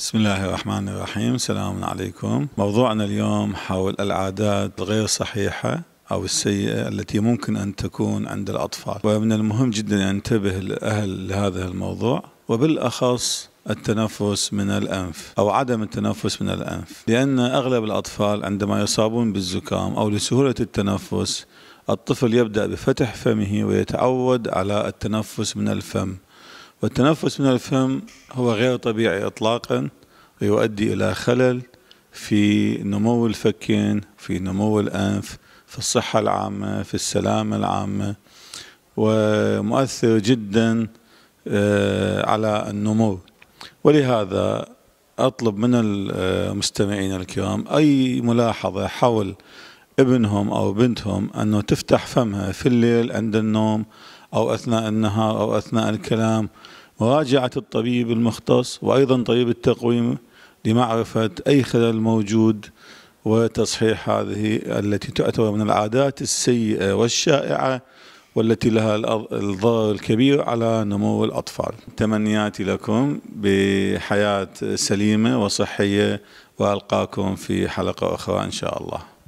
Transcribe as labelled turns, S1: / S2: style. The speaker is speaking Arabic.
S1: بسم الله الرحمن الرحيم السلام عليكم موضوعنا اليوم حول العادات الغير صحيحة أو السيئة التي ممكن أن تكون عند الأطفال ومن المهم جدا أن ينتبه الأهل لهذا الموضوع وبالأخص التنفس من الأنف أو عدم التنفس من الأنف لأن أغلب الأطفال عندما يصابون بالزكام أو لسهولة التنفس الطفل يبدأ بفتح فمه ويتعود على التنفس من الفم والتنفس من الفم هو غير طبيعي إطلاقاً ويؤدي إلى خلل في نمو الفكين في نمو الأنف في الصحة العامة في السلامة العامة ومؤثر جدا آه، على النمو ولهذا أطلب من المستمعين الكرام أي ملاحظة حول ابنهم أو بنتهم أنه تفتح فمها في الليل عند النوم أو أثناء النهار أو أثناء الكلام مراجعة الطبيب المختص وأيضا طبيب التقويم لمعرفة أي خلل موجود وتصحيح هذه التي تعتبر من العادات السيئة والشائعة والتي لها الضرر الكبير على نمو الأطفال تمنياتي لكم بحياة سليمة وصحية وألقاكم في حلقة أخرى إن شاء الله